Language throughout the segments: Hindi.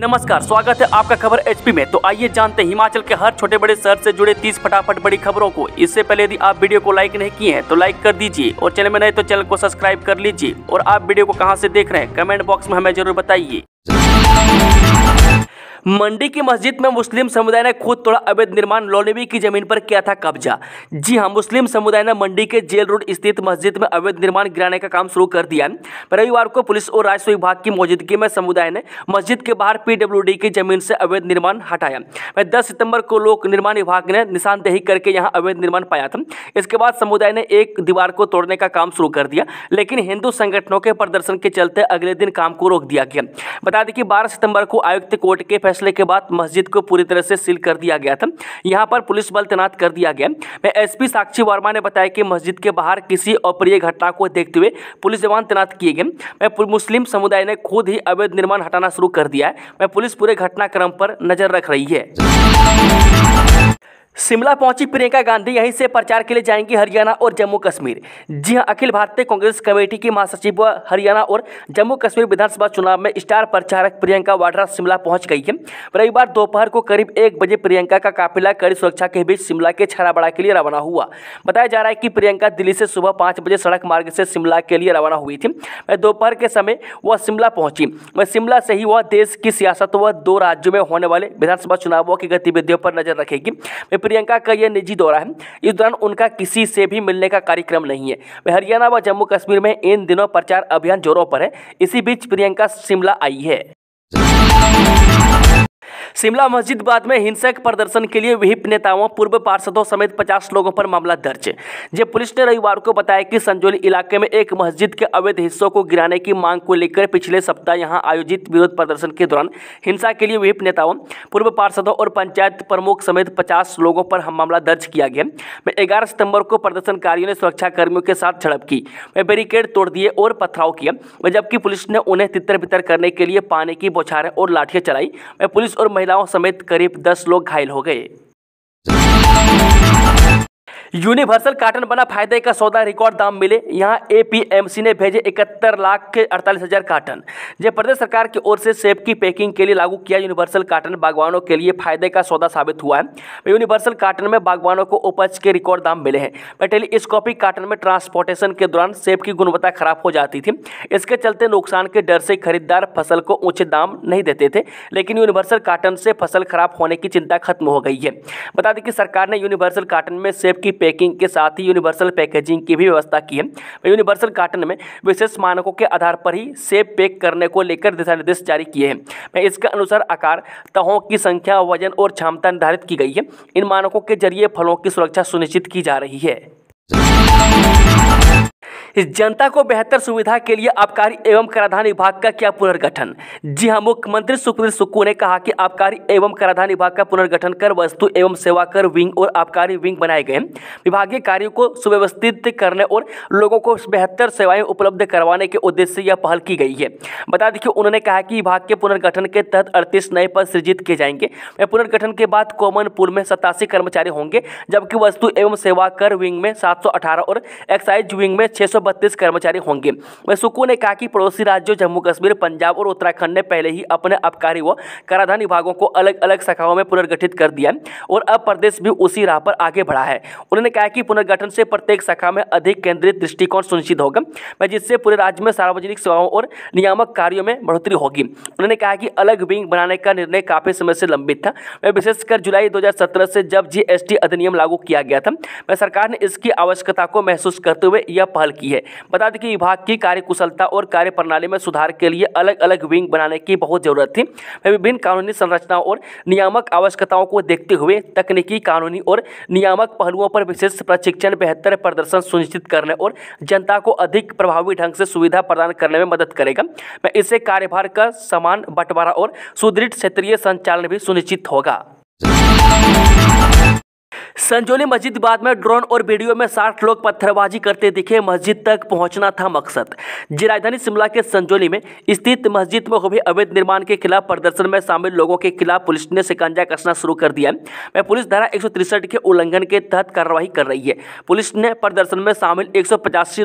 नमस्कार स्वागत है आपका खबर एचपी में तो आइए जानते हैं हिमाचल के हर छोटे बड़े शहर से जुड़े 30 फटाफट बड़ी खबरों को इससे पहले यदि आप वीडियो को लाइक नहीं किए हैं तो लाइक कर दीजिए और चैनल में नए तो चैनल को सब्सक्राइब कर लीजिए और आप वीडियो को कहां से देख रहे हैं कमेंट बॉक्स में हमें जरूर बताइए मंडी की मस्जिद में मुस्लिम समुदाय ने खुद तोड़ा अवैध निर्माण लोनेवी की जमीन पर किया था कब्जा जी हाँ मुस्लिम समुदाय ने मंडी के जेल रोड स्थित मस्जिद में अवैध निर्माण गिराने का काम शुरू कर दिया रविवार को पुलिस और राजस्व विभाग की मौजूदगी में समुदाय ने मस्जिद के बाहर पीडब्ल्यू की जमीन से अवैध निर्माण हटाया दस सितंबर को लोक निर्माण विभाग ने निशानदेही करके यहाँ अवैध निर्माण पाया था इसके बाद समुदाय ने एक दीवार को तोड़ने का काम शुरू कर दिया लेकिन हिंदू संगठनों के प्रदर्शन के चलते अगले दिन काम को रोक दिया गया बता दें कि बारह सितंबर को आयुक्त कोर्ट कोर्ट के फैसले के बाद मस्जिद को पूरी तरह से सील कर दिया गया था यहाँ पर पुलिस बल तैनात कर दिया गया मैं एसपी साक्षी वर्मा ने बताया कि मस्जिद के बाहर किसी अप्रिय घटना को देखते हुए पुलिस जवान तैनात किए गए मैं मुस्लिम समुदाय ने खुद ही अवैध निर्माण हटाना शुरू कर दिया है मैं पुलिस पूरे घटनाक्रम पर नजर रख रही है शिमला पहुंची प्रियंका गांधी यहीं से प्रचार के लिए जाएंगी हरियाणा और जम्मू कश्मीर जी हां अखिल भारतीय कांग्रेस कमेटी की महासचिव व हरियाणा और जम्मू कश्मीर विधानसभा चुनाव में स्टार प्रचारक प्रियंका वाड्रा शिमला पहुंच गई है रविवार दोपहर को करीब एक बजे प्रियंका का काफिला कड़ी सुरक्षा के बीच शिमला के छराबड़ा के लिए रवाना हुआ बताया जा रहा है कि प्रियंका दिल्ली से सुबह पाँच बजे सड़क मार्ग से शिमला के लिए रवाना हुई थी दोपहर के समय वह शिमला पहुंची वह शिमला से ही वह देश की सियासत व दो राज्यों में होने वाले विधानसभा चुनावों की गतिविधियों पर नजर रखेगी प्रियंका का यह निजी दौरा है इस दौरान उनका किसी से भी मिलने का कार्यक्रम नहीं है हरियाणा व जम्मू कश्मीर में इन दिनों प्रचार अभियान जोरों पर है इसी बीच प्रियंका शिमला आई है शिमला मस्जिद बाद में हिंसक प्रदर्शन के लिए विहिप नेताओं पूर्व पार्षदों समेत पचास लोगों पर मामला दर्ज जब पुलिस ने रविवार को बताया कि संजौली इलाके में एक मस्जिद के अवैध हिस्सों को गिराने की मांग को लेकर पिछले सप्ताह यहां आयोजित विरोध प्रदर्शन के दौरान हिंसा के लिए विहिप नेताओं पूर्व पार्षदों और पंचायत प्रमुख समेत पचास लोगों पर मामला दर्ज किया गया में ग्यारह सितंबर को प्रदर्शनकारियों ने सुरक्षाकर्मियों के साथ झड़प की वे बैरिकेड तोड़ दिए और पथराव किया जबकि पुलिस ने उन्हें तितर बितर करने के लिए पानी की बौछारें और लाठियां चलाई वह पुलिस और महिला महिलाओं समेत करीब दस लोग घायल हो गए यूनिवर्सल कार्टन बना फायदे का सौदा रिकॉर्ड दाम मिले एम एपीएमसी ने भेजे इकहत्तर लाख के अड़तालीस हज़ार कार्टन जय प्रदेश सरकार की ओर से सेब की पैकिंग के लिए लागू किया यूनिवर्सल कार्टन बागवानों के लिए फायदे का सौदा साबित हुआ है यूनिवर्सल कार्टन में बागवानों को उपज के रिकॉर्ड दाम मिले हैं टेलीस्कोपिक कार्टन में ट्रांसपोर्टेशन के दौरान सेब की गुणवत्ता खराब हो जाती थी इसके चलते नुकसान के डर से खरीदार फसल को ऊंचे दाम नहीं देते थे लेकिन यूनिवर्सल कार्टन से फसल खराब होने की चिंता खत्म हो गई है बता दें कि सरकार ने यूनिवर्सल कार्टन में सेब की पैकिंग के साथ ही यूनिवर्सल पैकेजिंग की भी व्यवस्था की है यूनिवर्सल कार्टन में विशेष मानकों के आधार पर ही सेब पैक करने को लेकर दिशा निर्देश जारी किए हैं इसके अनुसार आकार तहों की संख्या वजन और क्षमता निर्धारित की गई है इन मानकों के जरिए फलों की सुरक्षा सुनिश्चित की जा रही है जनता को बेहतर सुविधा के लिए आबकारी एवं कराधान विभाग का क्या पुनर्गठन जी हाँ मुख्यमंत्री सुखबीर सुक्कू ने कहा कि आबकारी एवं कराधान विभाग का पुनर्गठन कर वस्तु एवं सेवा कर विंग और आबकारी विंग बनाए गए विभागीय कार्यो को सुव्यवस्थित करने और लोगों को बेहतर सेवाएं उपलब्ध करवाने के उद्देश्य से यह पहल की गई है बता दें कि उन्होंने कहा कि विभाग के पुनर्गठन के तहत अड़तीस नए पद सृजित किए जाएंगे पुनर्गठन के बाद कॉमन पुल में सतासी कर्मचारी होंगे जबकि वस्तु एवं सेवा कर विंग में सात और एक्साइज विंग में छह बत्तीस कर्मचारी होंगे मैसूको ने कहा कि पड़ोसी राज्यों जम्मू कश्मीर पंजाब और उत्तराखंड ने पहले ही अपने आबकारी व कराधान विभागों को अलग अलग शाखाओं में पुनर्गठित कर दिया और अब प्रदेश भी उसी राह पर आगे बढ़ा है उन्होंने कहा कि पुनर्गठन से प्रत्येक शाखा में अधिक केंद्रित दृष्टिकोण सुनिश्चित होगा जिससे पूरे राज्य में सार्वजनिक सेवाओं और नियामक कार्यों में बढ़ोतरी होगी उन्होंने कहा कि अलग विंग बनाने का निर्णय काफ़ी समय से लंबित था मैं विशेषकर जुलाई 2017 से जब जीएसटी अधिनियम लागू किया गया था मैं सरकार ने इसकी आवश्यकता को महसूस करते हुए यह पहल की है बता दें कि विभाग की कार्यकुशलता और कार्यप्रणाली में सुधार के लिए अलग अलग विंग बनाने की बहुत ज़रूरत थी विभिन्न कानूनी संरचनाओं और नियामक आवश्यकताओं को देखते हुए तकनीकी कानूनी और नियामक पहलुओं पर विशेष प्रशिक्षण बेहतर प्रदर्शन सुनिश्चित करने और जनता को अधिक प्रभावी ढंग से सुविधा प्रदान करने में मदद करेगा इससे कार्यभार का समान बंटवारा और सुदृढ़ क्षेत्रीय संचालन भी सुनिश्चित होगा संजोली मस्जिद बाद में ड्रोन और वीडियो में साठ लोग पत्थरबाजी करते दिखे मस्जिद तक पहुंचना था मकसद जी राजधानी शिमला के संजोली में स्थित मस्जिद में हुए अवैध निर्माण के खिलाफ प्रदर्शन में शामिल लोगों के खिलाफ पुलिस ने शिकंजा कसना शुरू कर दिया मैं पुलिस धारा एक के उल्लंघन के तहत कार्रवाई कर रही है पुलिस ने प्रदर्शन में शामिल एक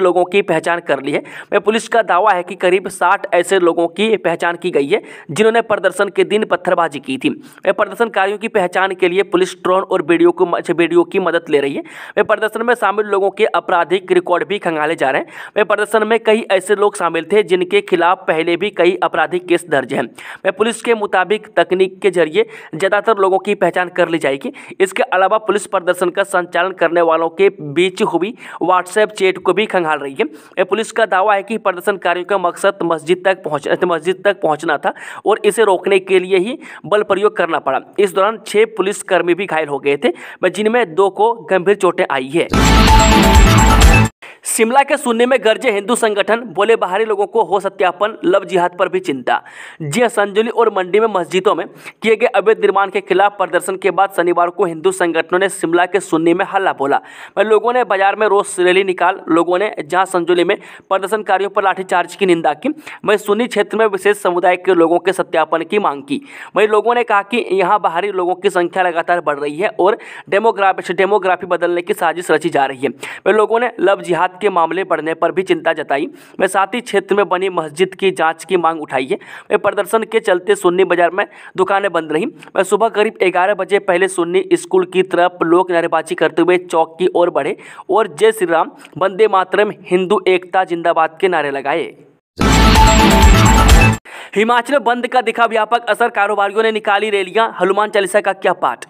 लोगों की पहचान कर ली है मैं पुलिस का दावा है कि करीब साठ ऐसे लोगों की पहचान की गई है जिन्होंने प्रदर्शन के दिन पत्थरबाजी की थी प्रदर्शनकारियों की पहचान के लिए पुलिस ड्रोन और वीडियो को रेडियो की मदद ले रही है वे प्रदर्शन में शामिल लोगों के आपराधिक रिकॉर्ड भी खंगाले जा रहे हैं वे प्रदर्शन में कई ऐसे लोग शामिल थे जिनके खिलाफ पहले भी कई आपराधिक केस दर्ज हैं वे पुलिस के मुताबिक तकनीक के जरिए ज़्यादातर लोगों की पहचान कर ली जाएगी इसके अलावा पुलिस प्रदर्शन का संचालन करने वालों के बीच हुई व्हाट्सएप चैट को भी खंगाल रही है वे पुलिस का दावा है कि प्रदर्शनकारियों का मकसद मस्जिद तक पहुँच मस्जिद तक पहुँचना था और इसे रोकने के लिए ही बल प्रयोग करना पड़ा इस दौरान छः पुलिसकर्मी भी घायल हो गए थे जिनमें जिसमें दो को गंभीर चोटें आई है शिमला के सुनने में गर्जे हिंदू संगठन बोले बाहरी लोगों को हो सत्यापन लव जिहाद पर भी चिंता जी हाँ, संजुली और मंडी में मस्जिदों में किए गए अवैध निर्माण के खिलाफ प्रदर्शन के बाद शनिवार को हिंदू संगठनों ने शिमला के सुन्नी में हल्ला बोला लोगों ने बाजार में रोज रैली निकाल लोगों ने जहां संजुली में प्रदर्शनकारियों पर लाठीचार्ज की निंदा की वहीं सुन्नी क्षेत्र में विशेष समुदाय के लोगों के सत्यापन की मांग की वहीं लोगों ने कहा कि यहाँ बाहरी लोगों की संख्या लगातार बढ़ रही है और डेमोग्राफी डेमोग्राफी बदलने की साजिश रची जा रही है वह लोगों ने लव जिहाद के मामले बढ़ने पर भी चिंता जताई वे साथ ही क्षेत्र में बनी मस्जिद की जांच की मांग उठाई है वे प्रदर्शन के चलते सुन्नी बाजार में दुकानें बंद रहीं वह सुबह करीब ग्यारह बजे पहले सुन्नी स्कूल की तरफ लोक नारेबाजी करते हुए चौक की ओर बढ़े और जय श्री राम वंदे मातरम हिंदू एकता जिंदाबाद के नारे लगाए हिमाचल बंद का दिखा व्यापक असर कारोबारियों ने निकाली रैलियां हनुमान चालीसा का क्या पाठ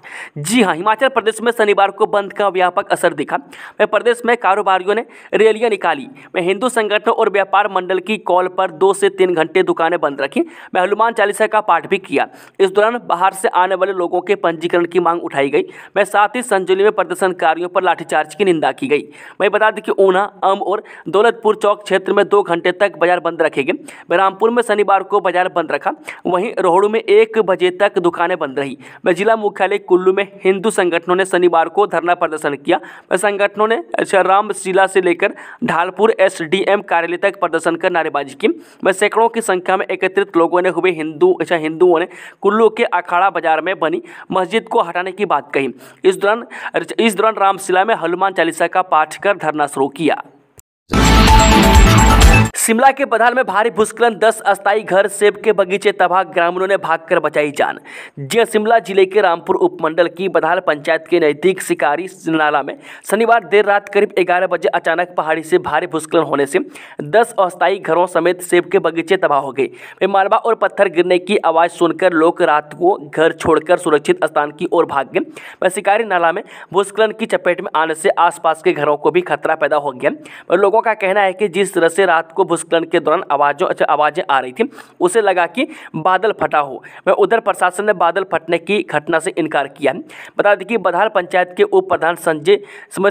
जी हाँ हिमाचल प्रदेश में शनिवार को बंद का व्यापक असर दिखा मैं प्रदेश में कारोबारियों ने रैलियां निकाली मैं हिंदू संगठनों और व्यापार मंडल की कॉल पर दो से तीन घंटे दुकानें बंद रखी मैं हनुमान चालीसा का पाठ भी किया इस दौरान बाहर से आने वाले लोगों के पंजीकरण की मांग उठाई गई मैं साथ ही संजुली में प्रदर्शनकारियों पर लाठीचार्ज की निंदा की गई मैं बता दें कि ऊना अम और दौलतपुर चौक क्षेत्र में दो घंटे तक बाजार बंद रखे गए बहरामपुर में शनिवार को बाजार बंद रखा वहीं रोहड़ू में एक बजे तक दुकानें बंद रही व जिला मुख्यालय कुल्लू में हिंदू संगठनों ने शनिवार को धरना प्रदर्शन किया संगठनों ने राम जिला से लेकर ढालपुर एस कार्यालय तक प्रदर्शन कर नारेबाजी की व सैकड़ों की संख्या में एकत्रित लोगों ने हुए हिंदू अच्छा हिंदुओं ने कुल्लू के अखाड़ा बाजार में बनी मस्जिद को हटाने की बात कही इस दौरान इस दौरान रामशिला में हनुमान चालीसा का पाठ कर धरना शुरू किया शिमला के बधाल में भारी भूस्खलन दस अस्थायी घर सेब के बगीचे तबाह ग्रामीणों ने भागकर बचाई जान जी हाँ, शिमला जिले के रामपुर उपमंडल की बधाल पंचायत के नजदीक शिकारी नाला में शनिवार देर रात करीब ग्यारह बजे अचानक पहाड़ी से भारी भूस्खलन होने से दस अस्थायी घरों समेत सेब के बगीचे तबाह हो गए मालवा और पत्थर गिरने की आवाज़ सुनकर लोग रात को घर छोड़कर सुरक्षित स्थान की ओर भाग गए वह शिकारी नाला में भूस्खलन की चपेट में आने से आसपास के घरों को भी खतरा पैदा हो गया लोगों का कहना है कि जिस तरह से रात को भूस्खलन के दौरान आवाज़ों अच्छा आवाज़ें आ रही थी उसे लगा कि बादल फटा हो वह उधर प्रशासन ने बादल फटने की घटना से इनकार किया बता दें कि बधार पंचायत के उप प्रधान संजय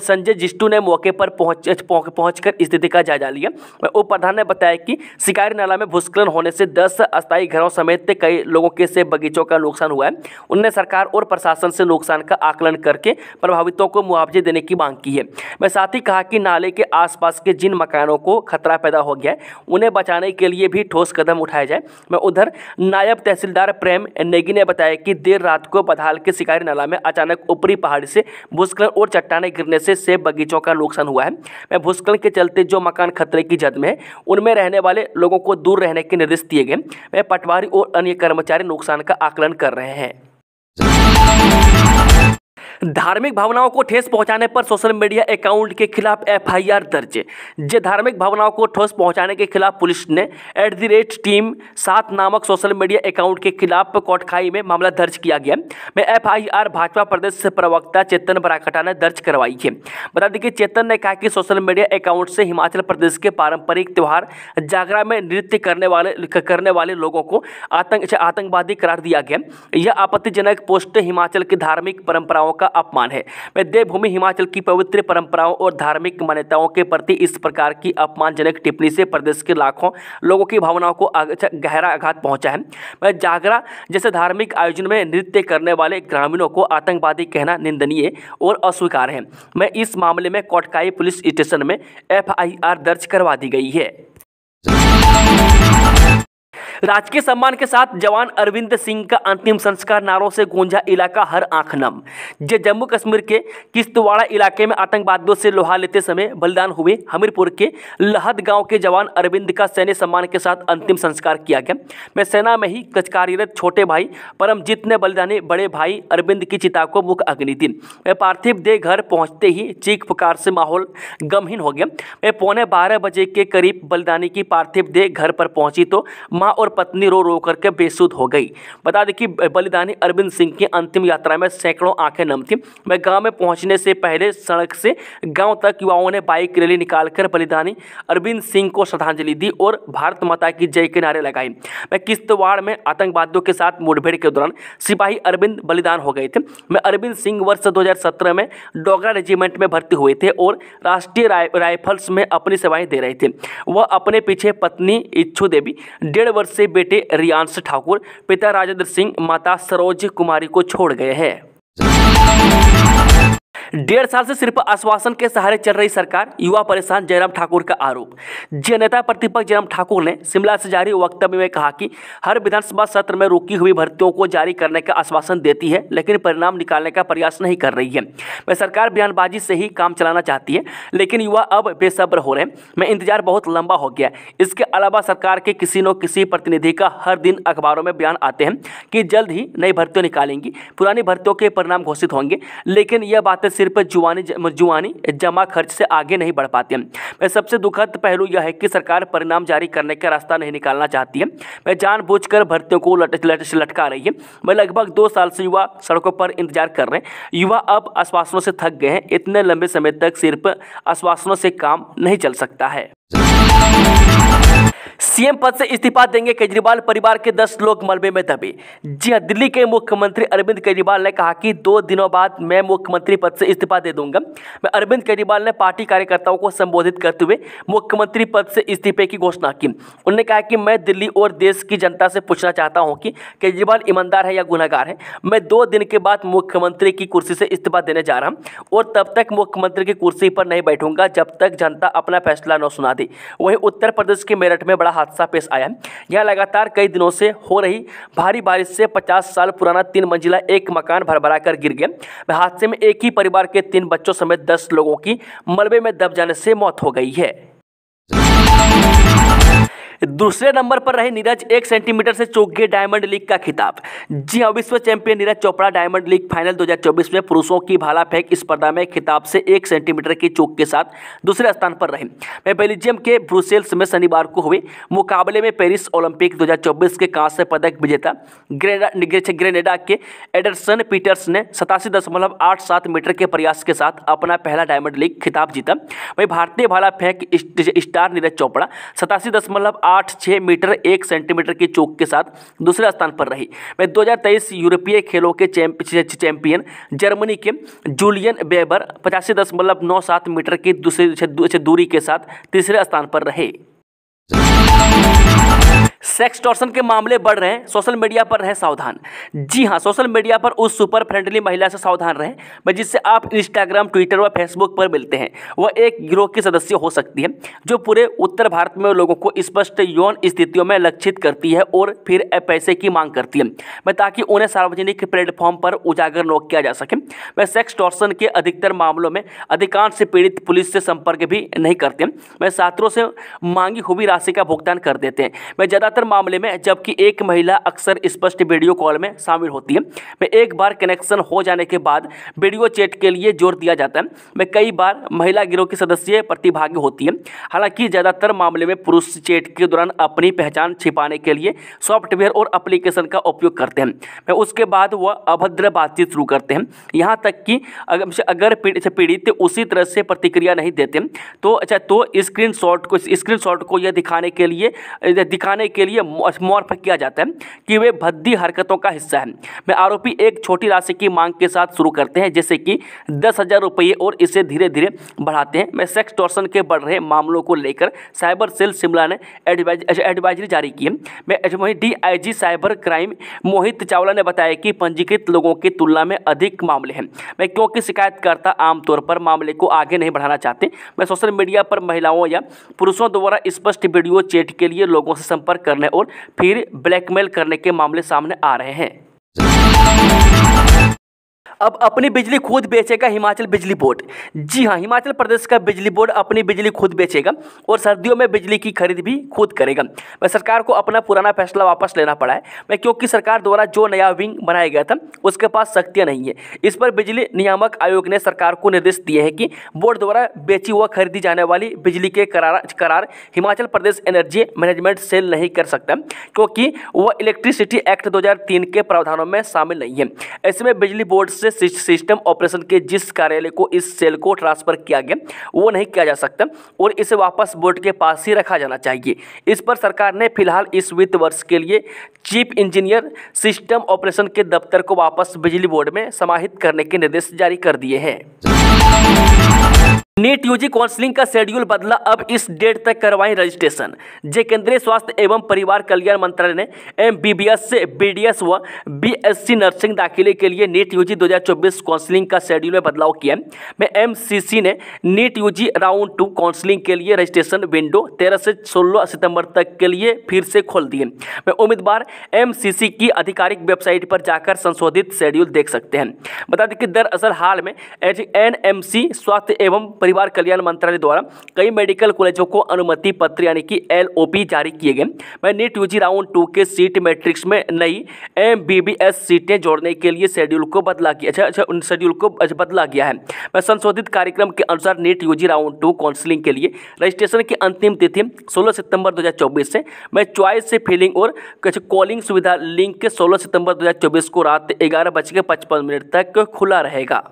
संजय जिस्टू ने मौके पर पहुंच पहुँच स्थिति का जायजा लिया वह उप प्रधान ने बताया कि शिकारी नाला में भूस्खलन होने से दस अस्थायी घरों समेत कई लोगों के से बगीचों का नुकसान हुआ है उनने सरकार और प्रशासन से नुकसान का आकलन करके प्रभावितों को मुआवजे देने की मांग की है वह साथ ही कहा कि नाले के आसपास के जिन मकानों को खतरा पैदा हो गया है उन्हें बचाने के लिए भी ठोस कदम उठाए जाए मैं उधर नायब तहसीलदार प्रेम नेगी ने बताया कि देर रात को बदहाल के शिकारी नाला में अचानक ऊपरी पहाड़ी से भूस्खलन और चट्टाने गिरने से सेब बगीचों का नुकसान हुआ है मैं भूस्खलन के चलते जो मकान खतरे की जद में है उनमें रहने वाले लोगों को दूर रहने के निर्देश दिए गए मैं पटवारी और अन्य कर्मचारी नुकसान का आकलन कर रहे हैं धार्मिक भावनाओं को ठेस पहुंचाने पर सोशल मीडिया अकाउंट के खिलाफ एफआईआर दर्ज जे धार्मिक भावनाओं को ठोस पहुंचाने के खिलाफ पुलिस ने एट दी रेट टीम सात नामक सोशल मीडिया अकाउंट के खिलाफ कोटखाई में मामला दर्ज किया गया में एफआईआर भाजपा प्रदेश प्रवक्ता चेतन बराकटा ने दर्ज करवाई है बता दें कि चेतन ने कहा कि सोशल मीडिया अकाउंट से हिमाचल प्रदेश के पारंपरिक त्यौहार जागरा में नृत्य करने वाले करने वाले लोगों को आतंक अच्छा, आतंकवादी करार दिया गया यह आपत्तिजनक पोस्ट हिमाचल की धार्मिक परंपराओं का अपमान है मैं देवभूमि हिमाचल की पवित्र परंपराओं और धार्मिक मान्यताओं के प्रति इस प्रकार की अपमानजनक टिप्पणी से प्रदेश के लाखों लोगों की भावनाओं को अच्छा, गहरा आघात पहुंचा है मैं जागरा जैसे धार्मिक आयोजन में नृत्य करने वाले ग्रामीणों को आतंकवादी कहना निंदनीय और अस्वीकार है मैं इस मामले में कोटकाई पुलिस स्टेशन में एफ दर्ज करवा दी गई है राजकीय सम्मान के साथ जवान अरविंद सिंह का अंतिम संस्कार नारों से गूंजा इलाका हर आंख नम जो जम्मू कश्मीर के किश्तवाड़ा इलाके में आतंकवादियों से लोहा लेते समय बलिदान हुए हमीरपुर के लहद गांव के जवान अरविंद का सैन्य सम्मान के साथ अंतिम संस्कार किया गया मैं सेना में ही कार्यरत छोटे भाई परमजीत ने बलिदानी बड़े भाई अरविंद की चिता को मुख अग्नि दी वह पार्थिव देह घर पहुंचते ही चीख पुकार से माहौल गमहीन हो गया मैं पौने बारह बजे के करीब बलिदानी की पार्थिव देह घर पर पहुंची तो माँ और और पत्नी रो रो करके बेसुध हो गई बता दें कि बलिदानी अरविंद सिंह की अंतिम यात्रा में सैकड़ों आंखें नम थी वह गांव में पहुंचने से पहले सड़क से गांव तक युवाओं ने बाइक रैली निकालकर बलिदानी अरविंद सिंह को श्रद्धांजलि दी और भारत माता की जय के नारे लगाए मैं किश्तवाड़ में आतंकवादियों के साथ मुठभेड़ के दौरान सिपाही अरविंद बलिदान हो गए थे मैं अरविंद सिंह वर्ष दो में डोगरा रेजिमेंट में भर्ती हुए थे और राष्ट्रीय राइफल्स में अपनी सेवाएं दे रहे थे वह अपने पीछे पत्नी इच्छु देवी डेढ़ वर्ष से बेटे रियांश ठाकुर पिता राजेंद्र सिंह माता सरोज कुमारी को छोड़ गए हैं डेढ़ साल से सिर्फ आश्वासन के सहारे चल रही सरकार युवा परेशान जयराम ठाकुर का आरोप जे नेता प्रतिपक्ष जयराम ठाकुर ने शिमला से जारी वक्तव्य में कहा कि हर विधानसभा सत्र में रुकी हुई भर्तियों को जारी करने का आश्वासन देती है लेकिन परिणाम निकालने का प्रयास नहीं कर रही है मैं सरकार बयानबाजी से ही काम चलाना चाहती है लेकिन युवा अब बेसब्र हो रहे हैं मैं इंतजार बहुत लंबा हो गया इसके अलावा सरकार के किसी न किसी प्रतिनिधि का हर दिन अखबारों में बयान आते हैं कि जल्द ही नई भर्तियों निकालेंगी पुरानी भर्तियों के परिणाम घोषित होंगे लेकिन यह बातें सिर पर जुआनी जुआनी जमा खर्च से आगे नहीं बढ़ पाती है मैं सबसे दुखद पहलू यह है कि सरकार परिणाम जारी करने का रास्ता नहीं निकालना चाहती है वह कर भर्तियों को लट, लट, लट, लटका रही है मैं लगभग दो साल से युवा सड़कों पर इंतजार कर रहे हैं युवा अब आश्वासनों से थक गए हैं इतने लंबे समय तक सिर्फ आश्वासनों से काम नहीं चल सकता है सीएम पद से इस्तीफा देंगे केजरीवाल परिवार के दस लोग मलबे में दबे जी हाँ दिल्ली के मुख्यमंत्री अरविंद केजरीवाल ने कहा कि दो दिनों बाद मैं मुख्यमंत्री पद से इस्तीफा दे दूंगा मैं अरविंद केजरीवाल ने पार्टी कार्यकर्ताओं को संबोधित करते हुए मुख्यमंत्री पद से इस्तीफे की घोषणा की उन्होंने कहा कि मैं दिल्ली और देश की जनता से पूछना चाहता हूँ कि केजरीवाल ईमानदार है या गुनागार है मैं दो दिन के बाद मुख्यमंत्री की कुर्सी से इस्तीफा देने जा रहा हूँ और तब तक मुख्यमंत्री की कुर्सी पर नहीं बैठूंगा जब तक जनता अपना फैसला न सुना दे वहीं उत्तर प्रदेश के मेरठ में बड़ा हादसा पेश आया है लगातार कई दिनों से हो रही भारी बारिश से पचास साल पुराना तीन मंजिला एक मकान भरभरा कर गिर गया हादसे में एक ही परिवार के तीन बच्चों समेत दस लोगों की मलबे में दब जाने से मौत हो गई है दूसरे नंबर पर रहे नीरज एक सेंटीमीटर से चौके डायमंड लीग का खिताब जी हाँ विश्व champion Neeraj Chopra diamond league final 2024 में पुरुषों की भाला फेंक स्पर्धा में खिताब से एक सेंटीमीटर की चौक के साथ दूसरे स्थान पर रहे वे बेल्जियम के ब्रुसेल्स में शनिवार को हुए मुकाबले में पेरिस ओलंपिक दो के कांस्य पदक विजेता ग्रेनेडा के एडरसन पीटर्स ने सतासी मीटर के प्रयास के साथ अपना पहला डायमंड लीग खिताब जीता वही भारतीय भाला फेंक स्टार नीरज चोपड़ा सतासी आठ छः मीटर एक सेंटीमीटर की चौक के साथ दूसरे स्थान पर रही वह दो यूरोपीय खेलों के चैंपियन जर्मनी के जूलियन बेबर पचासी दशमलव नौ सात मीटर की दूसरी दूरी के साथ तीसरे स्थान पर रहे सेक्स टॉर्सन के मामले बढ़ रहे हैं सोशल मीडिया पर रहें सावधान जी हाँ सोशल मीडिया पर उस सुपर फ्रेंडली महिला से सावधान रहें मैं जिससे आप इंस्टाग्राम ट्विटर व फेसबुक पर मिलते हैं वह एक गिरोह की सदस्य हो सकती है जो पूरे उत्तर भारत में लोगों को स्पष्ट यौन स्थितियों में लक्षित करती है और फिर पैसे की मांग करती है मैं ताकि उन्हें सार्वजनिक प्लेटफॉर्म पर उजागर नोक किया जा सके मैं सेक्स टॉर्सन के अधिकतर मामलों में अधिकांश पीड़ित पुलिस से संपर्क भी नहीं करते मैं छात्रों से मांगी हुई राशि का भुगतान कर देते हैं मैं ज़्यादातर मामले में जबकि एक महिला अक्सर स्पष्ट वीडियो कॉल में शामिल होती है में एक बार कनेक्शन हो जाने के बाद वीडियो चैट के लिए जोर दिया जाता है में कई बार महिला गिरोह की सदस्य प्रतिभागी होती है हालांकि ज़्यादातर मामले में पुरुष चैट के दौरान अपनी पहचान छिपाने के लिए सॉफ्टवेयर और अप्लीकेशन का उपयोग करते हैं में उसके बाद वह अभद्र बातचीत शुरू करते हैं यहाँ तक कि अच्छा, अगर अच्छा, पीड़ित उसी तरह से प्रतिक्रिया नहीं देते तो अच्छा तो स्क्रीन को स्क्रीन को यह दिखाने के लिए दिखाने के लिए लिए मॉर्फ किया जाता है कि वे भद्दी हरकतों का हिस्सा है वे आरोपी एक छोटी राशि की मांग के साथ शुरू करते हैं जैसे कि दस हज़ार रुपये और इसे धीरे धीरे बढ़ाते हैं मैं सेक्स टोर्सन के बढ़ रहे मामलों को लेकर साइबर सेल शिमला ने अच्छा, एडवाइजरी जारी की है मैं DIG cyber crime Mohit Chawla ने बताया कि पंजीकृत लोगों की तुलना में अधिक मामले हैं मैं क्योंकि शिकायतकर्ता आमतौर पर मामले को आगे नहीं बढ़ाना चाहते मैं सोशल मीडिया पर महिलाओं या पुरुषों द्वारा स्पष्ट वीडियो चैट के लिए लोगों से संपर्क करने हैं और फिर ब्लैकमेल करने के मामले सामने आ रहे हैं अब अपनी बिजली खुद बेचेगा हिमाचल बिजली बोर्ड जी हाँ हिमाचल प्रदेश का बिजली बोर्ड अपनी बिजली खुद बेचेगा और सर्दियों में बिजली की खरीद भी खुद करेगा मैं सरकार को अपना पुराना फैसला वापस लेना पड़ा है मैं क्योंकि सरकार द्वारा जो नया विंग बनाया गया था उसके पास शक्तियाँ नहीं है इस पर बिजली नियामक आयोग ने सरकार को निर्देश दिए हैं कि बोर्ड द्वारा बेची हुआ खरीदी जाने वाली बिजली के करार करार Himachal Pradesh energy management cell नहीं कर सकता क्योंकि वह इलेक्ट्रिसिटी एक्ट 2003 के प्रावधानों में शामिल नहीं है ऐसे में बिजली बोर्ड से दूसरे सिस्टम ऑपरेशन के जिस कार्यालय को इस सेल को ट्रांसफर किया गया वो नहीं किया जा सकता और इसे वापस बोर्ड के पास ही रखा जाना चाहिए इस पर सरकार ने फिलहाल इस वित्त वर्ष के लिए चीफ इंजीनियर सिस्टम ऑपरेशन के दफ्तर को वापस बिजली बोर्ड में समाहित करने के निर्देश जारी कर दिए हैं नीट यूजी काउंसलिंग का शेड्यूल बदला अब इस डेट तक करवाएं रजिस्ट्रेशन जे केंद्रीय स्वास्थ्य एवं परिवार कल्याण मंत्रालय ने एमबीबीएस से बीडीएस व बीएससी नर्सिंग दाखिले के लिए नीट यूजी 2024 काउंसलिंग का शेड्यूल में बदलाव किया सी एमसीसी ने NEET UG round two counselling के लिए रजिस्ट्रेशन विंडो तेरह से सोलह सितम्बर तक के लिए फिर से खोल दिए मैं उम्मीदवार एम की आधिकारिक वेबसाइट पर जाकर संशोधित शेड्यूल देख सकते हैं बता दें कि दरअसल हाल में एन स्वास्थ्य एवं परिवार कल्याण मंत्रालय द्वारा कई मेडिकल कॉलेजों को अनुमति पत्र यानी कि एल जारी किए गए मैं नीट यूजी राउंड टू के सीट मैट्रिक्स में नई एम सीटें जोड़ने के लिए शेड्यूल को बदला किया अच्छा अच्छा उन शेड्यूल को बदला गया है मैं संशोधित कार्यक्रम के अनुसार NEET UG round two counselling के लिए रजिस्ट्रेशन की अंतिम तिथि सोलह सितंबर दो से मैं चॉइस से फिलिंग और कॉलिंग सुविधा लिंक के 16 सितंबर दो को रात ग्यारह बज के पचपन मिनट तक खुला रहेगा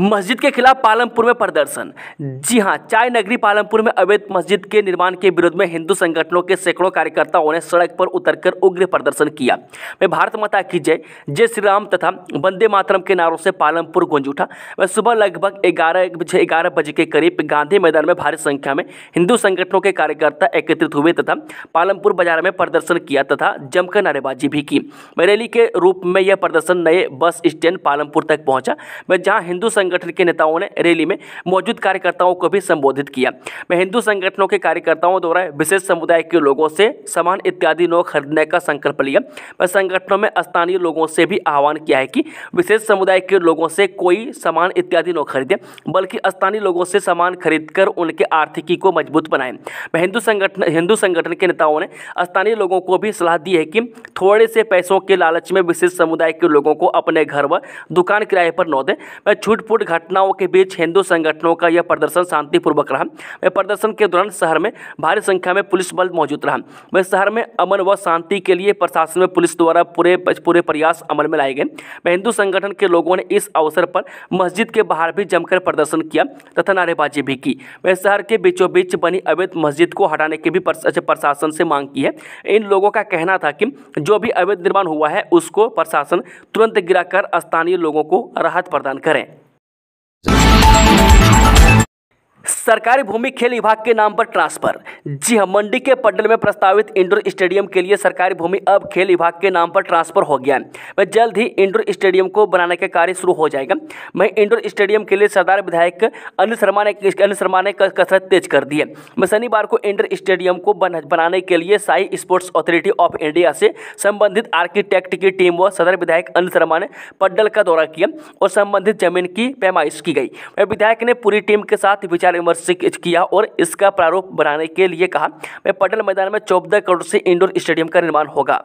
मस्जिद के खिलाफ पालमपुर में प्रदर्शन जी हां चाय नगरी पालमपुर में अवैध मस्जिद के निर्माण के विरोध में हिंदू संगठनों के सैकड़ों कार्यकर्ताओं ने सड़क पर उतरकर उग्र प्रदर्शन किया मैं भारत माता की जय जय श्री राम तथा वंदे मातरम के नारों से पालमपुर गूंज उठा वह सुबह लगभग ग्यारह बजे ग्यारह बजे के करीब गांधी मैदान में भारी संख्या में हिंदू संगठनों के कार्यकर्ता एकत्रित हुए तथा पालमपुर बाजार में प्रदर्शन किया तथा जमकर नारेबाजी भी की रैली के रूप में यह प्रदर्शन नए बस स्टैंड पालमपुर तक पहुंचा मैं जहाँ हिंदू हिंदू संगठन के नेताओं ने रैली में मौजूद कार्यकर्ताओं को भी संबोधित किया मैं हिंदू संगठनों के कार्यकर्ताओं द्वारा विशेष समुदाय के लोगों से सामान इत्यादि न खरीदने का संकल्प लिया वह संगठनों में स्थानीय लोगों से भी आह्वान किया है कि विशेष समुदाय के लोगों से कोई सामान इत्यादि न खरीदे बल्कि स्थानीय लोगों से सामान खरीद उनके आर्थिकी को मजबूत बनाए मैं हिंदू संगठन हिंदू संगठन के नेताओं ने स्थानीय लोगों को भी सलाह दी है कि थोड़े से पैसों के लालच में विशेष समुदाय के लोगों को अपने घर व दुकान किराए पर न दें छूटपूट घटनाओं के बीच हिंदू संगठनों का यह प्रदर्शन शांतिपूर्वक रहा वह प्रदर्शन के दौरान शहर में भारी संख्या में पुलिस बल मौजूद रहा वह शहर में अमन व शांति के लिए प्रशासन में पुलिस द्वारा पूरे पूरे प्रयास अमल में लाए गए वह हिंदू संगठन के लोगों ने इस अवसर पर मस्जिद के बाहर भी जमकर प्रदर्शन किया तथा नारेबाजी भी की वह शहर के बीचों बीच बनी अवैध मस्जिद को हटाने की भी प्रशासन से मांग की है इन लोगों का कहना था कि जो भी अवैध निर्माण हुआ है उसको प्रशासन तुरंत गिराकर स्थानीय लोगों को राहत प्रदान करें Thank you. सरकारी भूमि खेल विभाग के नाम पर ट्रांसफर जी हां मंडी के पड्डल में प्रस्तावित इंडोर स्टेडियम के लिए सरकारी भूमि अब खेल विभाग के नाम पर ट्रांसफर हो गया वह जल्द ही इंडोर स्टेडियम को बनाने का कार्य शुरू हो जाएगा वहीं इंडोर स्टेडियम के लिए सरदार विधायक अनिल शर्मा ने अनिल शर्मा ने कसरत तेज कर दी है वह शनिवार को इंडोर स्टेडियम को बनाने के लिए SAI sports authority of India से संबंधित आर्किटेक्ट की टीम व सदर विधायक अनिल शर्मा ने पड्डल का दौरा किया और संबंधित जमीन की पैमाइश की गई विधायक ने पूरी टीम के साथ विचार विचार विमर्श किया और इसका प्रारूप बनाने के लिए कहा मैं पटेल मैदान में चौदह करोड़ से इंडोर स्टेडियम का निर्माण होगा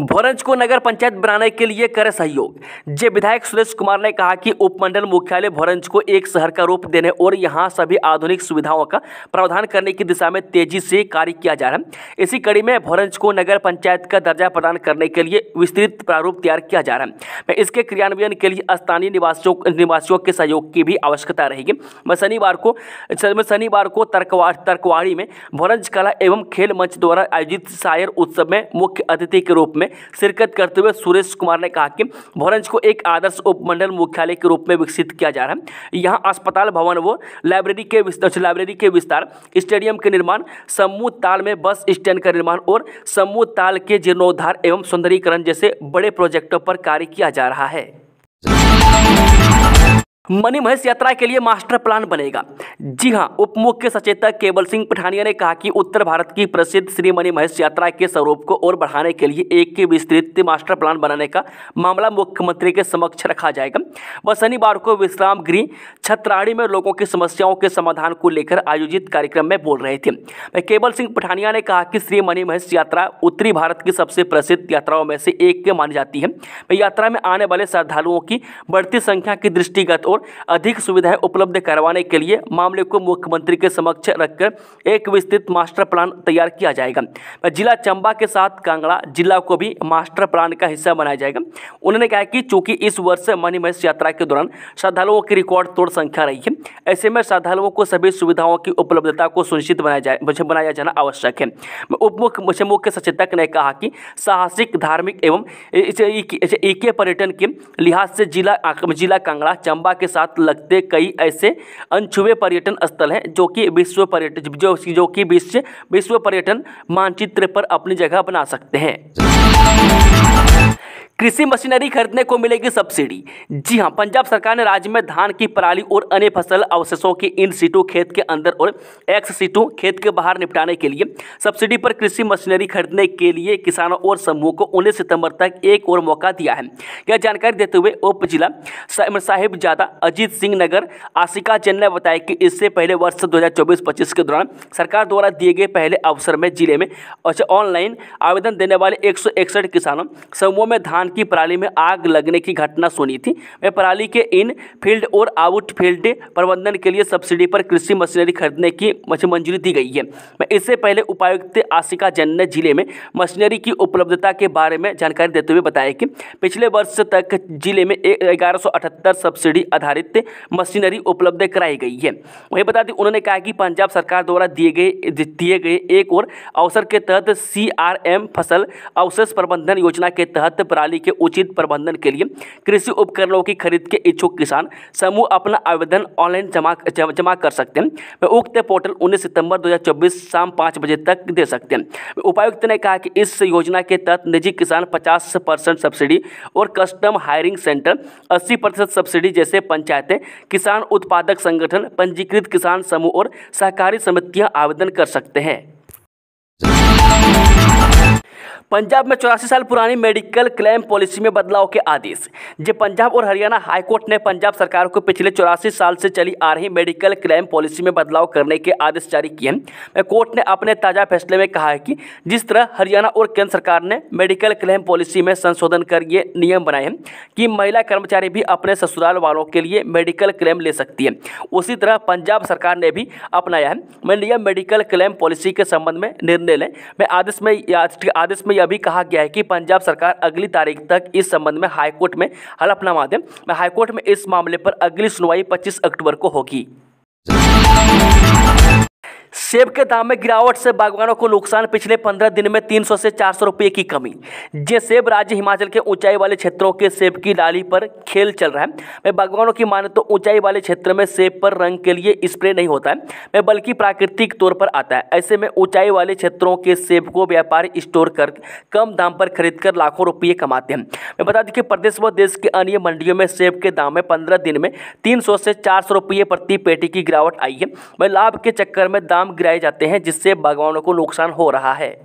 भोरंज को नगर पंचायत बनाने के लिए करे सहयोग जे विधायक सुरेश कुमार ने कहा कि उपमंडल मुख्यालय भोरंज को एक शहर का रूप देने और यहां सभी आधुनिक सुविधाओं का प्रावधान करने की दिशा में तेजी से कार्य किया जा रहा है इसी कड़ी में भोरंज को नगर पंचायत का दर्जा प्रदान करने के लिए विस्तृत प्रारूप तैयार किया जा रहा है इसके क्रियान्वयन के लिए स्थानीय निवासियों निवासियों के सहयोग की भी आवश्यकता रहेगी मैं शनिवार को शनिवार को तर्कवाड़ी में भोरंज कला एवं खेल मंच द्वारा आयोजित शायर उत्सव में मुख्य अतिथि के रूप रूप में शिरकत करते हुए सुरेश कुमार ने कहा कि भोरंज को एक आदर्श उपमंडल मुख्यालय के रूप में विकसित किया जा रहा है यहाँ अस्पताल भवन व लाइब्रेरी के अच्छा, लाइब्रेरी के विस्तार स्टेडियम के निर्माण समूह ताल में बस स्टैंड का निर्माण और समूह ताल के जीर्णोद्धार एवं सौंदर्यीकरण जैसे बड़े प्रोजेक्टों पर कार्य किया जा रहा है मनी महेश यात्रा के लिए मास्टर प्लान बनेगा जी हाँ उप मुख्य सचेतक केवल सिंह पठानिया ने कहा कि उत्तर भारत की प्रसिद्ध श्री मनी महेश यात्रा के स्वरूप को और बढ़ाने के लिए एक के विस्तृत मास्टर प्लान बनाने का मामला मुख्यमंत्री के समक्ष रखा जाएगा वह शनिवार को विश्राम गृह छतराड़ी में लोगों की समस्याओं के समाधान को लेकर आयोजित कार्यक्रम में बोल रहे थे केवल सिंह पठानिया ने कहा कि श्री मनी महेश यात्रा उत्तरी भारत की सबसे प्रसिद्ध यात्राओं में से एक मानी जाती है यात्रा में आने वाले श्रद्धालुओं की बढ़ती संख्या के दृष्टिगत और और अधिक सुविधाएं उपलब्ध करवाने के लिए मामले को मुख्यमंत्री के समक्ष रखकर एक विस्तृत मास्टर प्लान तैयार किया जाएगा जिला चंबा के साथ कांगड़ा जिला को भी मास्टर प्लान का हिस्सा बनाया जाएगा उन्होंने कहा कि चूंकि इस वर्ष मनी महेश यात्रा के दौरान श्रद्धालुओं की रिकॉर्ड तोड़ संख्या रही है ऐसे में श्रद्धालुओं को सभी सुविधाओं की उपलब्धता को सुनिश्चित बनाया जाए बनाया जाना आवश्यक है उप मुख्य मुख्य सचेतक ने कहा कि साहसिक धार्मिक एवं पर्यटन के लिहाज से जिला जिला कांगड़ा चंबा के के साथ लगते कई ऐसे अनछुए पर्यटन स्थल हैं जो कि विश्व पर्यटन जो जो कि विश्व विश्व पर्यटन मानचित्र पर अपनी जगह बना सकते हैं कृषि मशीनरी खरीदने को मिलेगी सब्सिडी जी हां पंजाब सरकार ने राज्य में धान की पराली और अन्य फसल अवशेषों की इन सीटों खेत के अंदर और एक्स सीटों खेत के बाहर निपटाने के लिए सब्सिडी पर कृषि मशीनरी खरीदने के लिए किसानों और समूह को उन्नीस सितंबर तक एक और मौका दिया है यह जानकारी देते हुए उप जिला साहिबजादा अजीत सिंह नगर आशिका जैन ने बताया कि इससे पहले वर्ष दो हज़ार के दौरान सरकार द्वारा दिए गए पहले अवसर में जिले में ऑनलाइन आवेदन देने वाले एक किसानों समूह गांवों में धान की पराली में आग लगने की घटना सुनी थी वे पराली के इन फील्ड और आउट फील्ड प्रबंधन के लिए सब्सिडी पर कृषि मशीनरी खरीदने की मंजूरी दी गई है इससे पहले उपायुक्त आशिका जैन ने जिले में मशीनरी की उपलब्धता के बारे में जानकारी देते हुए बताया कि पिछले वर्ष तक जिले में ग्यारह सब्सिडी आधारित मशीनरी उपलब्ध कराई गई है वहीं बता दी उन्होंने कहा कि पंजाब सरकार द्वारा दिए गए दिए गए एक और अवसर के तहत सी फसल अवशेष प्रबंधन योजना के तहत खाद्य प्रणाली के उचित प्रबंधन के लिए कृषि उपकरणों की खरीद के इच्छुक किसान समूह अपना आवेदन ऑनलाइन जमा जमा कर सकते हैं उक्त पोर्टल उन्नीस सितंबर दो शाम पाँच बजे तक दे सकते हैं उपायुक्त ने कहा कि इस योजना के तहत निजी किसान पचास सब्सिडी और कस्टम हायरिंग सेंटर अस्सी सब्सिडी जैसे पंचायतें किसान उत्पादक संगठन पंजीकृत किसान समूह और सहकारी समितियां आवेदन कर सकते हैं पंजाब में चौरासी साल पुरानी मेडिकल क्लेम पॉलिसी में बदलाव के आदेश जब पंजाब और हरियाणा हाईकोर्ट ने पंजाब सरकार को पिछले चौरासी साल से चली आ रही मेडिकल क्लेम पॉलिसी में बदलाव करने के आदेश जारी किए हैं कोर्ट ने अपने ताज़ा फैसले में कहा है कि जिस तरह हरियाणा और केंद्र सरकार ने मेडिकल क्लेम पॉलिसी में संशोधन कर ये नियम बनाए हैं कि महिला कर्मचारी भी अपने ससुराल वालों के लिए मेडिकल क्लेम ले सकती है उसी तरह पंजाब सरकार ने भी अपनाया है मैं नियम मेडिकल क्लेम पॉलिसी के संबंध में निर्णय लें मैं आदेश में आदेश में यह भी कहा गया है कि पंजाब सरकार अगली तारीख तक इस संबंध में हाईकोर्ट में हलफनामा दे हाईकोर्ट में इस मामले पर अगली सुनवाई पच्चीस अक्टूबर को होगी सेब के दाम में गिरावट से बागवानों को नुकसान पिछले पंद्रह दिन में तीन सौ से चार सौ रुपये की कमी जे सेब राज्य हिमाचल के ऊंचाई वाले क्षेत्रों के सेब की डाली पर खेल चल रहा है मैं बागवानों की माने तो ऊंचाई वाले क्षेत्र में सेब पर रंग के लिए स्प्रे नहीं होता है मैं बल्कि प्राकृतिक तौर पर आता है ऐसे में ऊंचाई वाले क्षेत्रों के सेब को व्यापारी स्टोर कर कम दाम पर खरीद कर लाखों रुपये कमाते हैं मैं बता दें कि प्रदेश व देश के अन्य मंडियों में सेब के दाम में पंद्रह दिन में तीन से चार सौ प्रति पेटी की गिरावट आई है मैं लाभ के चक्कर में दाम गिराए जाते हैं जिससे बागवानों को नुकसान हो रहा है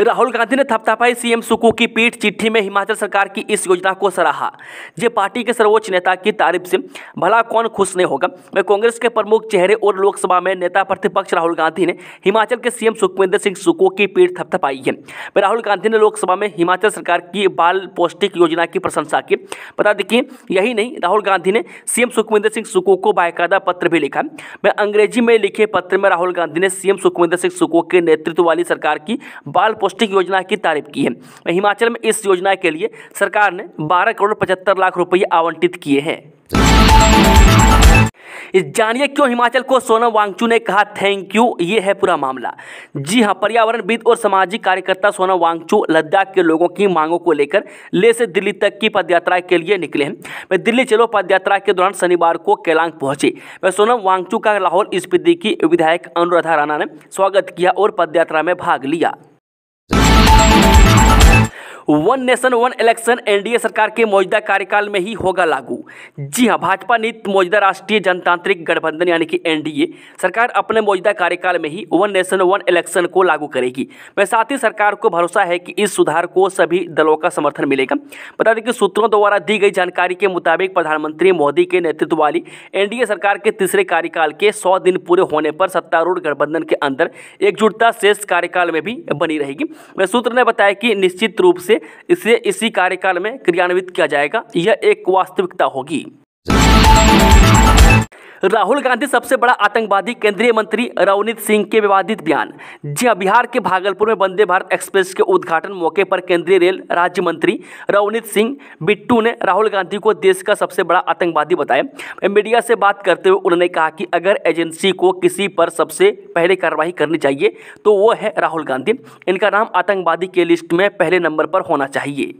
राहुल गांधी ने थपथपाई सीएम सुकू की पीठ चिट्ठी में हिमाचल सरकार की इस योजना को सराहा जे पार्टी के सर्वोच्च नेता की तारीफ से भला कौन खुश नहीं होगा वह कांग्रेस के प्रमुख चेहरे और लोकसभा में नेता प्रतिपक्ष राहुल गांधी ने हिमाचल के सीएम सुखविंदर सिंह सुकू की पीठ थपथपाई है वे राहुल गांधी ने लोकसभा में हिमाचल सरकार की बाल पौष्टिक योजना की प्रशंसा की बता देखिए यही नहीं राहुल गांधी ने सीएम सुखविंदर सिंह सुकू को बायकायदा पत्र भी लिखा वे अंग्रेजी में लिखे पत्र में राहुल गांधी ने सीएम सुखविंदर सिंह सुकू के नेतृत्व वाली सरकार की बाल पौष्टिक योजना की तारीफ की है हिमाचल में इस योजना के लिए सरकार ने बारह करोड़ पचहत्तर लाख रुपये आवंटित किए हैं जानिए क्यों हिमाचल को सोनम वांगचू ने कहा थैंक यू ये है पूरा मामला जी हाँ पर्यावरणविद और सामाजिक कार्यकर्ता सोनम वांगचू लद्दाख के लोगों की मांगों को लेकर ले से दिल्ली तक की पदयात्रा के लिए निकले हैं वे दिल्ली चलो पदयात्रा के दौरान शनिवार को केलांग पहुंचे वे सोनम वांगचू का लाहौल स्पीति की विधायक अनुराधा राणा ने स्वागत किया और पदयात्रा में भाग लिया one nation one election NDA सरकार के मौजूदा कार्यकाल में ही होगा लागू जी हाँ भाजपा ने मौजूदा राष्ट्रीय जनतांत्रिक गठबंधन यानी कि एनडीए सरकार अपने मौजूदा कार्यकाल में ही वन नेशन वन इलेक्शन को लागू करेगी मैं साथ ही सरकार को भरोसा है कि इस सुधार को सभी दलों का समर्थन मिलेगा बता दें कि सूत्रों द्वारा दी गई जानकारी के मुताबिक प्रधानमंत्री मोदी के नेतृत्व वाली एनडीए सरकार के तीसरे कार्यकाल के सौ दिन पूरे होने पर सत्तारूढ़ गठबंधन के अंदर एकजुटता शेष कार्यकाल में भी बनी रहेगी वह सूत्र ने बताया कि निश्चित रूप से इसे इसी कार्यकाल में क्रियान्वित किया जाएगा यह एक वास्तविकता होगी राहुल गांधी सबसे बड़ा आतंकवादी केंद्रीय मंत्री रवनीत सिंह के विवादित बयान जी बिहार के भागलपुर में वंदे भारत एक्सप्रेस के उद्घाटन मौके पर केंद्रीय रेल राज्य मंत्री रवनीत सिंह बिट्टू ने राहुल गांधी को देश का सबसे बड़ा आतंकवादी बताया मीडिया से बात करते हुए उन्होंने कहा कि अगर एजेंसी को किसी पर सबसे पहले कार्रवाई करनी चाहिए तो वो है राहुल गांधी इनका नाम आतंकवादी के लिस्ट में पहले नंबर पर होना चाहिए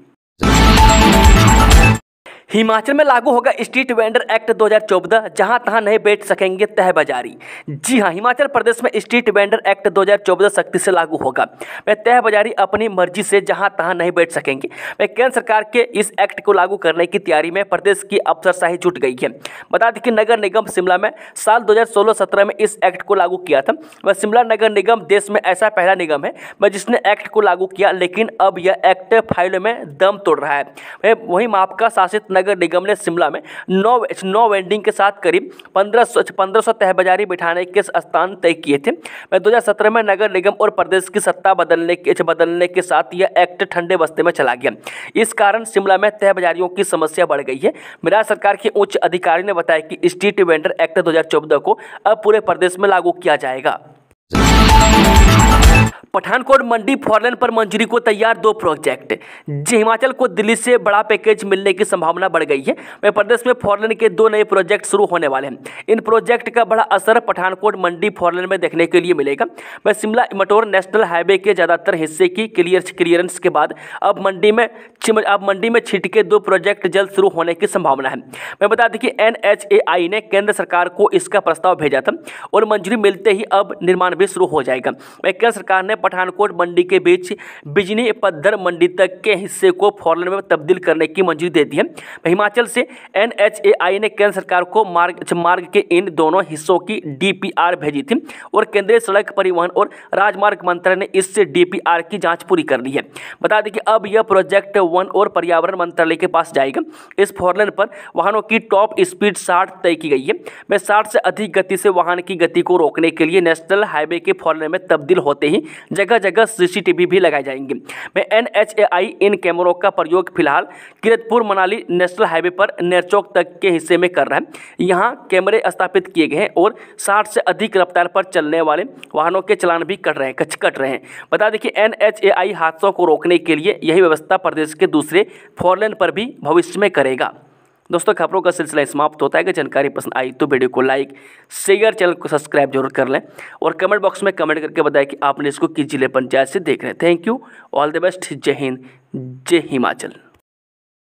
हिमाचल में लागू होगा स्ट्रीट वेंडर एक्ट 2014 जहां तहां नहीं बेच सकेंगे तह बाजारी जी हां हिमाचल प्रदेश में स्ट्रीट वेंडर एक्ट 2014 सख्ती से लागू होगा वह तह बाजारी अपनी मर्जी से जहां तहां नहीं बेच सकेंगे मैं केंद्र सरकार के इस एक्ट को लागू करने की तैयारी में प्रदेश की अफसरशाही जुट गई है बता दें कि नगर निगम शिमला में साल सोलह सत्रह में इस एक्ट को लागू किया था वह शिमला नगर निगम देश में ऐसा पहला निगम है वह जिसने एक्ट को लागू किया लेकिन अब यह एक्ट फाइल में दम तोड़ रहा है वहीं माप का शासित नगर निगम ने शिमला में नौ नौ वेंडिंग के साथ करीब पंद्रह पंद्रह सौ तहबजारी बिठाने के स्थान तय किए थे मैं 2017 में नगर निगम और प्रदेश की सत्ता बदलने के बदलने के साथ यह एक्ट ठंडे बस्ते में चला गया इस कारण शिमला में तहबजारियों की समस्या बढ़ गई है मिराज सरकार के उच्च अधिकारी ने बताया कि स्ट्रीट वेंडर एक्ट दो को अब पूरे प्रदेश में लागू किया जाएगा पठानकोट मंडी फॉरलेन पर मंजूरी को तैयार दो प्रोजेक्ट जी हिमाचल को दिल्ली से बड़ा पैकेज मिलने की संभावना बढ़ गई है मध्य प्रदेश में फॉरलेन के दो नए प्रोजेक्ट शुरू होने वाले हैं इन प्रोजेक्ट का बड़ा असर पठानकोट मंडी फॉरलेन में देखने के लिए मिलेगा मैं शिमला इमटोर नेशनल हाईवे के ज़्यादातर हिस्से की क्लियर क्लियरेंस के बाद अब मंडी में अब मंडी में छिटके दो प्रोजेक्ट जल्द शुरू होने की संभावना है मैं बता दें कि एन ने केंद्र सरकार को इसका प्रस्ताव भेजा था और मंजूरी मिलते ही अब निर्माण भी शुरू हो जाएगा वह केंद्र सरकार ने पठानकोट मंडी के बीच बिजनी पद्धर मंडी तक के हिस्से को फॉरलेन में तब्दील करने की मंजूरी दे दी है हिमाचल से एन ने केंद्र सरकार को मार्ग मार्ग के इन दोनों हिस्सों की डीपीआर भेजी थी और केंद्रीय सड़क परिवहन और राजमार्ग मंत्रालय ने इस डी की जांच पूरी कर ली है बता दें कि अब यह प्रोजेक्ट वन और पर्यावरण मंत्रालय के पास जाएगा इस फॉरलेन पर वाहनों की टॉप स्पीड साठ तय की गई है वह साठ से अधिक गति से वाहन की गति को रोकने के लिए नेशनल हाईवे के फॉरलेन में तब्दील होते ही जगह जगह सीसीटीवी भी लगाए जाएंगे मैं एन एच ए आई इन कैमरों का प्रयोग फिलहाल किरतपुर मनाली नेशनल हाईवे पर नेरचौक तक के हिस्से में कर रहा है यहाँ कैमरे स्थापित किए गए हैं और साठ से अधिक रफ्तार पर चलने वाले वाहनों के चलान भी कट रहे हैं कट रहे हैं बता कि एन एच ए आई हादसों को रोकने के लिए यही व्यवस्था प्रदेश के दूसरे फोरलेन पर भी भविष्य में करेगा दोस्तों खबरों का सिलसिला समाप्त होता है अगर जानकारी पसंद आई तो वीडियो को लाइक शेयर चैनल को सब्सक्राइब जरूर कर लें और कमेंट बॉक्स में कमेंट करके बताएं कि आपने इसको किस जिले पंचायत से देख रहे हैं thank you all the best जय हिंद जय हिमाचल